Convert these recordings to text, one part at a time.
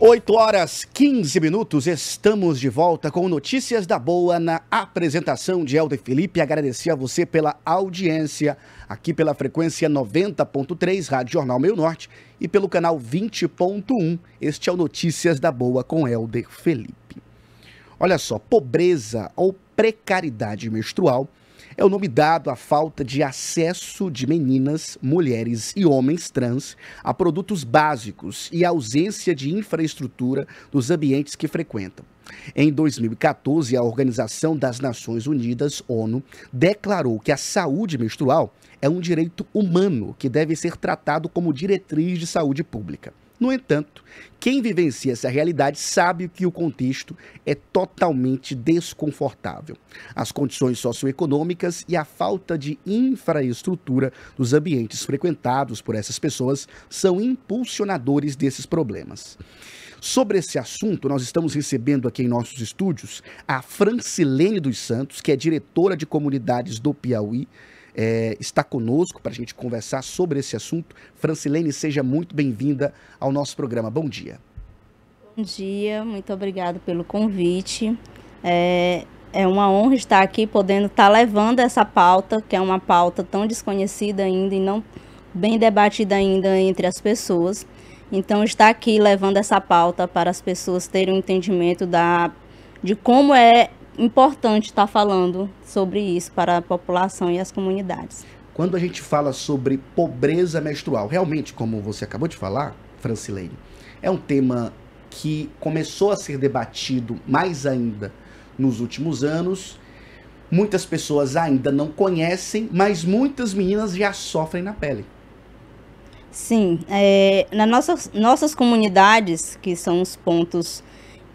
8 horas 15 minutos, estamos de volta com Notícias da Boa na apresentação de Helder Felipe. Agradecer a você pela audiência aqui pela frequência 90.3 Rádio Jornal Meio Norte e pelo canal 20.1. Este é o Notícias da Boa com Helder Felipe. Olha só, pobreza ou precariedade menstrual é o nome dado à falta de acesso de meninas, mulheres e homens trans a produtos básicos e ausência de infraestrutura dos ambientes que frequentam. Em 2014, a Organização das Nações Unidas, ONU, declarou que a saúde menstrual é um direito humano que deve ser tratado como diretriz de saúde pública. No entanto, quem vivencia essa realidade sabe que o contexto é totalmente desconfortável. As condições socioeconômicas e a falta de infraestrutura dos ambientes frequentados por essas pessoas são impulsionadores desses problemas. Sobre esse assunto, nós estamos recebendo aqui em nossos estúdios a Francilene dos Santos, que é diretora de comunidades do Piauí é, está conosco para a gente conversar sobre esse assunto. Francilene, seja muito bem-vinda ao nosso programa. Bom dia. Bom dia, muito obrigado pelo convite. É, é uma honra estar aqui podendo estar tá levando essa pauta, que é uma pauta tão desconhecida ainda e não bem debatida ainda entre as pessoas. Então, estar aqui levando essa pauta para as pessoas terem um entendimento da, de como é importante estar tá falando sobre isso para a população e as comunidades. Quando a gente fala sobre pobreza menstrual, realmente, como você acabou de falar, Francileide, é um tema que começou a ser debatido mais ainda nos últimos anos. Muitas pessoas ainda não conhecem, mas muitas meninas já sofrem na pele. Sim, é, nas nossas, nossas comunidades, que são os pontos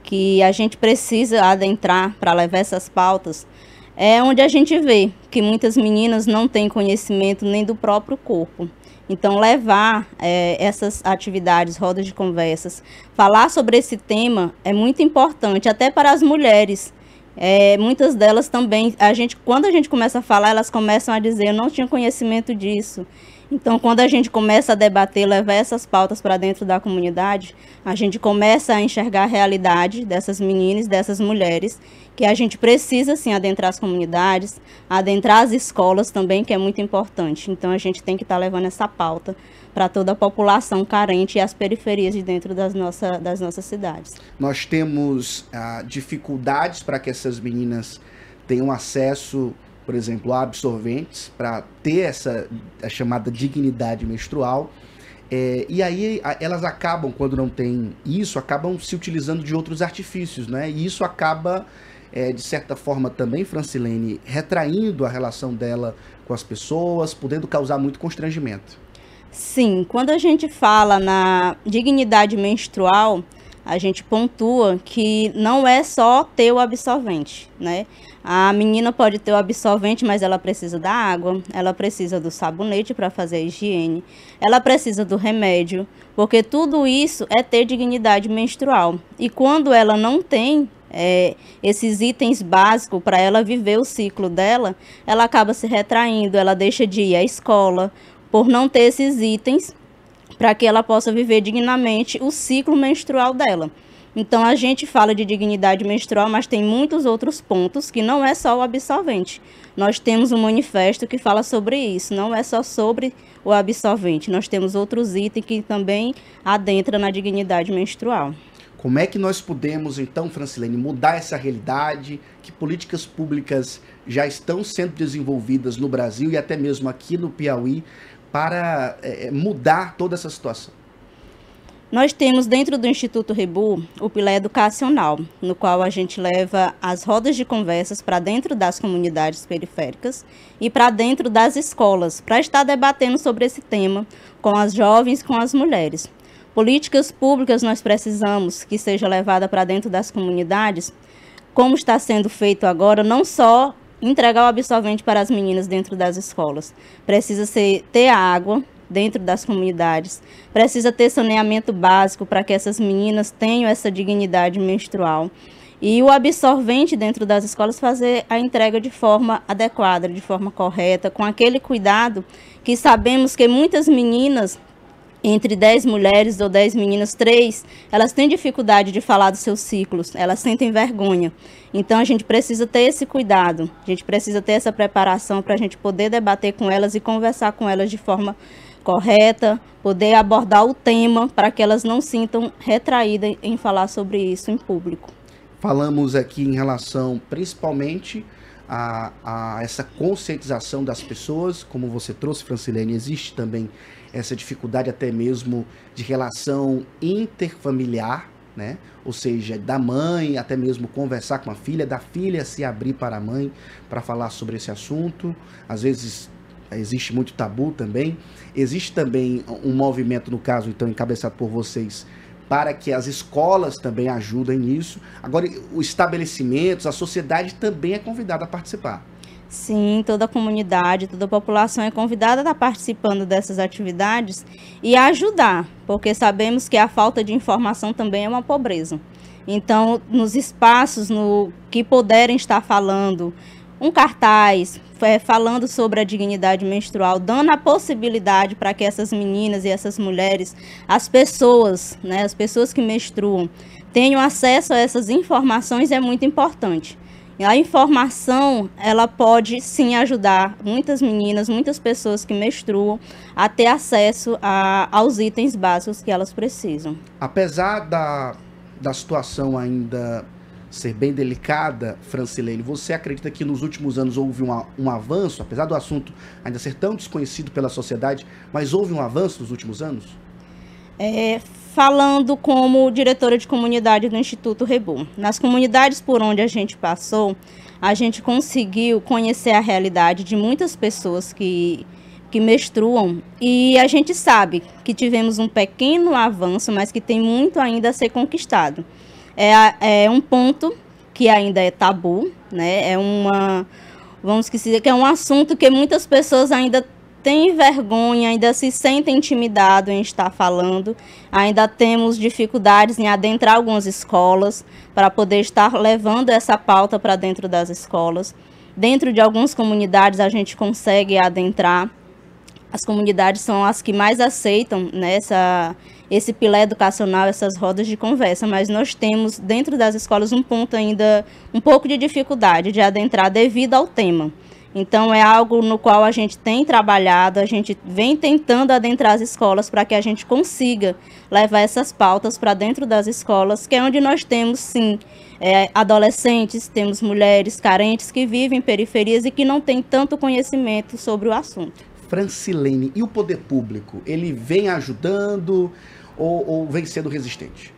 que a gente precisa adentrar para levar essas pautas, é onde a gente vê que muitas meninas não têm conhecimento nem do próprio corpo. Então, levar é, essas atividades, rodas de conversas, falar sobre esse tema é muito importante, até para as mulheres. É, muitas delas também, a gente, quando a gente começa a falar, elas começam a dizer: Eu não tinha conhecimento disso. Então, quando a gente começa a debater, levar essas pautas para dentro da comunidade, a gente começa a enxergar a realidade dessas meninas, dessas mulheres, que a gente precisa, sim, adentrar as comunidades, adentrar as escolas também, que é muito importante. Então, a gente tem que estar tá levando essa pauta para toda a população carente e as periferias de dentro das, nossa, das nossas cidades. Nós temos ah, dificuldades para que essas meninas tenham acesso por exemplo, absorventes, para ter essa a chamada dignidade menstrual. É, e aí elas acabam, quando não tem isso, acabam se utilizando de outros artifícios, né? E isso acaba, é, de certa forma, também, Francilene, retraindo a relação dela com as pessoas, podendo causar muito constrangimento. Sim, quando a gente fala na dignidade menstrual, a gente pontua que não é só ter o absorvente, né? A menina pode ter o absorvente, mas ela precisa da água, ela precisa do sabonete para fazer a higiene, ela precisa do remédio, porque tudo isso é ter dignidade menstrual. E quando ela não tem é, esses itens básicos para ela viver o ciclo dela, ela acaba se retraindo, ela deixa de ir à escola por não ter esses itens para que ela possa viver dignamente o ciclo menstrual dela. Então a gente fala de dignidade menstrual, mas tem muitos outros pontos que não é só o absorvente. Nós temos um manifesto que fala sobre isso, não é só sobre o absorvente. Nós temos outros itens que também adentram na dignidade menstrual. Como é que nós podemos, então, Francilene, mudar essa realidade? Que políticas públicas já estão sendo desenvolvidas no Brasil e até mesmo aqui no Piauí para é, mudar toda essa situação? Nós temos dentro do Instituto Rebu o pilar educacional, no qual a gente leva as rodas de conversas para dentro das comunidades periféricas e para dentro das escolas, para estar debatendo sobre esse tema com as jovens, com as mulheres. Políticas públicas nós precisamos que seja levada para dentro das comunidades, como está sendo feito agora, não só entregar o absorvente para as meninas dentro das escolas. Precisa ser, ter água dentro das comunidades. Precisa ter saneamento básico para que essas meninas tenham essa dignidade menstrual. E o absorvente dentro das escolas fazer a entrega de forma adequada, de forma correta, com aquele cuidado que sabemos que muitas meninas entre 10 mulheres ou 10 meninas, três, elas têm dificuldade de falar dos seus ciclos, elas sentem vergonha. Então a gente precisa ter esse cuidado, a gente precisa ter essa preparação para a gente poder debater com elas e conversar com elas de forma correta, poder abordar o tema para que elas não sintam retraídas em falar sobre isso em público. Falamos aqui em relação principalmente a, a, essa conscientização das pessoas, como você trouxe, Francilene, existe também essa dificuldade até mesmo de relação interfamiliar, né? Ou seja, da mãe até mesmo conversar com a filha, da filha se abrir para a mãe para falar sobre esse assunto. Às vezes eh, existe muito tabu também. Existe também um movimento, no caso, então, encabeçado por vocês, para que as escolas também ajudem nisso. Agora, os estabelecimentos, a sociedade também é convidada a participar. Sim, toda a comunidade, toda a população é convidada a estar participando dessas atividades e a ajudar, porque sabemos que a falta de informação também é uma pobreza. Então, nos espaços no que puderem estar falando, um cartaz é, falando sobre a dignidade menstrual, dando a possibilidade para que essas meninas e essas mulheres, as pessoas, né, as pessoas que menstruam, tenham acesso a essas informações é muito importante. A informação, ela pode sim ajudar muitas meninas, muitas pessoas que menstruam a ter acesso a, aos itens básicos que elas precisam. Apesar da, da situação ainda ser bem delicada, Francilene, você acredita que nos últimos anos houve um avanço, apesar do assunto ainda ser tão desconhecido pela sociedade, mas houve um avanço nos últimos anos? É, falando como diretora de comunidade do Instituto Rebu, nas comunidades por onde a gente passou, a gente conseguiu conhecer a realidade de muitas pessoas que que menstruam e a gente sabe que tivemos um pequeno avanço, mas que tem muito ainda a ser conquistado é, é um ponto que ainda é tabu, né? É uma, vamos dizer que é um assunto que muitas pessoas ainda têm vergonha, ainda se sentem intimidados em estar falando, ainda temos dificuldades em adentrar algumas escolas para poder estar levando essa pauta para dentro das escolas. Dentro de algumas comunidades a gente consegue adentrar. As comunidades são as que mais aceitam né, essa, esse pilar educacional, essas rodas de conversa, mas nós temos dentro das escolas um ponto ainda, um pouco de dificuldade de adentrar devido ao tema. Então, é algo no qual a gente tem trabalhado, a gente vem tentando adentrar as escolas para que a gente consiga levar essas pautas para dentro das escolas, que é onde nós temos, sim, é, adolescentes, temos mulheres carentes que vivem em periferias e que não têm tanto conhecimento sobre o assunto. Francilene, e o poder público? Ele vem ajudando? ou, ou vem sendo resistente?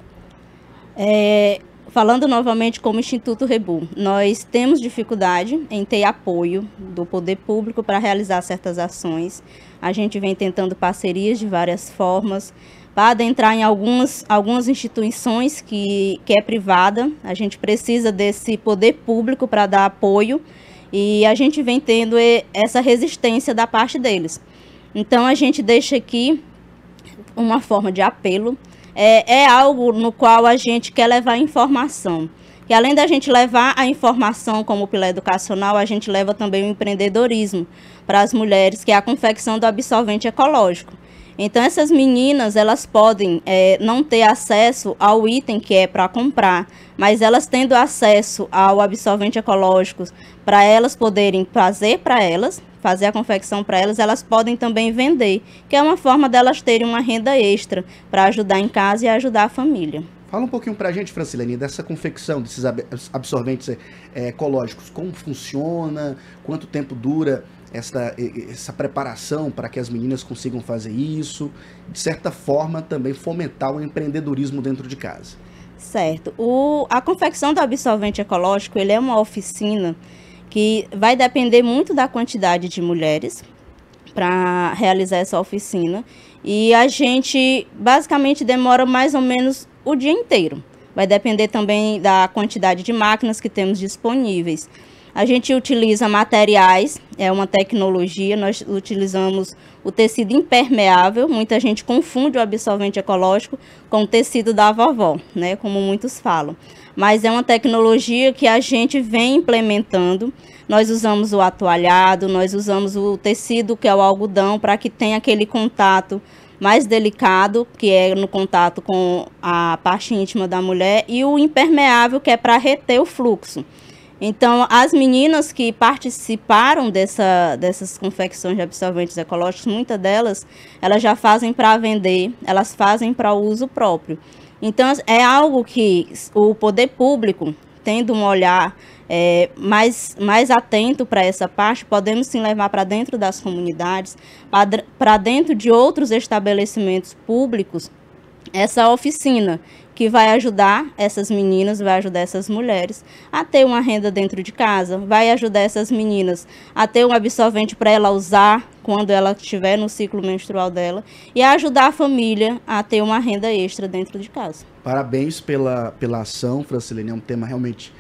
É, falando novamente como Instituto Rebu, nós temos dificuldade em ter apoio do poder público para realizar certas ações. A gente vem tentando parcerias de várias formas para adentrar em algumas, algumas instituições que, que é privada. A gente precisa desse poder público para dar apoio e a gente vem tendo eh, essa resistência da parte deles. Então a gente deixa aqui uma forma de apelo, é, é algo no qual a gente quer levar informação. E além da gente levar a informação como pilar educacional, a gente leva também o empreendedorismo para as mulheres, que é a confecção do absorvente ecológico. Então essas meninas elas podem é, não ter acesso ao item que é para comprar, mas elas tendo acesso ao absorvente ecológico para elas poderem fazer para elas fazer a confecção para elas, elas podem também vender, que é uma forma delas terem uma renda extra para ajudar em casa e ajudar a família. Fala um pouquinho para a gente, Francilene, dessa confecção desses absorventes é, ecológicos. Como funciona? Quanto tempo dura essa, essa preparação para que as meninas consigam fazer isso? De certa forma, também fomentar o empreendedorismo dentro de casa. Certo. O, a confecção do absorvente ecológico ele é uma oficina que vai depender muito da quantidade de mulheres para realizar essa oficina. E a gente basicamente demora mais ou menos o dia inteiro. Vai depender também da quantidade de máquinas que temos disponíveis. A gente utiliza materiais, é uma tecnologia, nós utilizamos o tecido impermeável. Muita gente confunde o absorvente ecológico com o tecido da vovó, né, como muitos falam mas é uma tecnologia que a gente vem implementando. Nós usamos o atualhado, nós usamos o tecido que é o algodão para que tenha aquele contato mais delicado, que é no contato com a parte íntima da mulher, e o impermeável, que é para reter o fluxo. Então, as meninas que participaram dessa, dessas confecções de absorventes ecológicos, muitas delas, elas já fazem para vender, elas fazem para uso próprio. Então, é algo que o poder público, tendo um olhar é, mais, mais atento para essa parte, podemos sim levar para dentro das comunidades, para dentro de outros estabelecimentos públicos, essa oficina que vai ajudar essas meninas, vai ajudar essas mulheres a ter uma renda dentro de casa, vai ajudar essas meninas a ter um absorvente para ela usar quando ela estiver no ciclo menstrual dela e ajudar a família a ter uma renda extra dentro de casa. Parabéns pela, pela ação, Francilene, é um tema realmente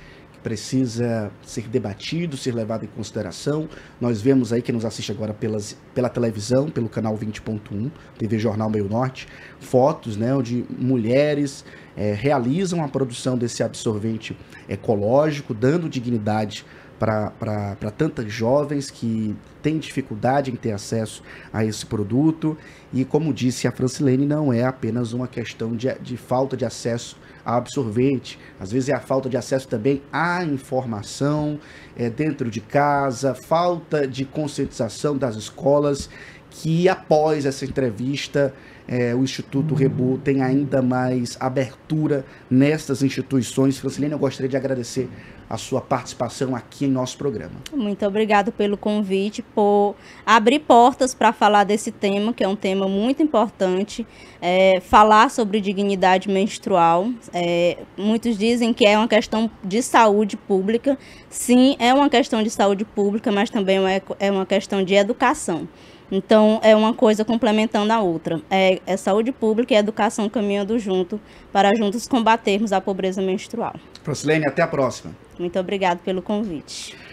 precisa ser debatido, ser levado em consideração. Nós vemos aí que nos assiste agora pelas, pela televisão, pelo canal 20.1, TV Jornal Meio Norte, fotos né, onde mulheres é, realizam a produção desse absorvente ecológico, dando dignidade para tantas jovens que têm dificuldade em ter acesso a esse produto. E como disse a Francilene, não é apenas uma questão de, de falta de acesso a absorvente, às vezes é a falta de acesso também à informação é, dentro de casa, falta de conscientização das escolas que após essa entrevista é, o Instituto Rebu tem ainda mais abertura nestas instituições. Francilene, eu gostaria de agradecer a sua participação aqui em nosso programa. Muito obrigado pelo convite, por abrir portas para falar desse tema, que é um tema muito importante. É, falar sobre dignidade menstrual. É, muitos dizem que é uma questão de saúde pública. Sim, é uma questão de saúde pública, mas também é, é uma questão de educação. Então, é uma coisa complementando a outra. É, é saúde pública e educação caminhando junto para juntos combatermos a pobreza menstrual. Procilene, até a próxima. Muito obrigado pelo convite.